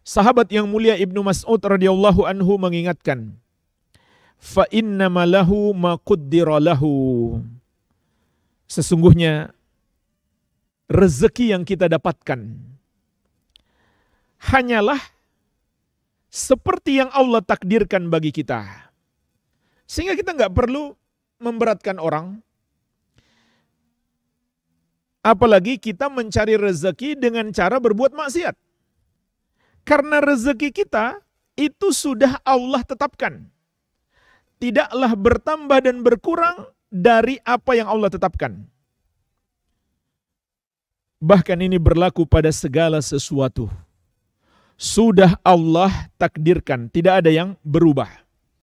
Sahabat yang mulia Ibnu Mas'ud radhiyallahu anhu mengingatkan, "Fa inna malahu ma lahu." Sesungguhnya rezeki yang kita dapatkan hanyalah seperti yang Allah takdirkan bagi kita. Sehingga kita nggak perlu memberatkan orang, apalagi kita mencari rezeki dengan cara berbuat maksiat. Karena rezeki kita itu sudah Allah tetapkan. Tidaklah bertambah dan berkurang dari apa yang Allah tetapkan. Bahkan ini berlaku pada segala sesuatu. Sudah Allah takdirkan, tidak ada yang berubah.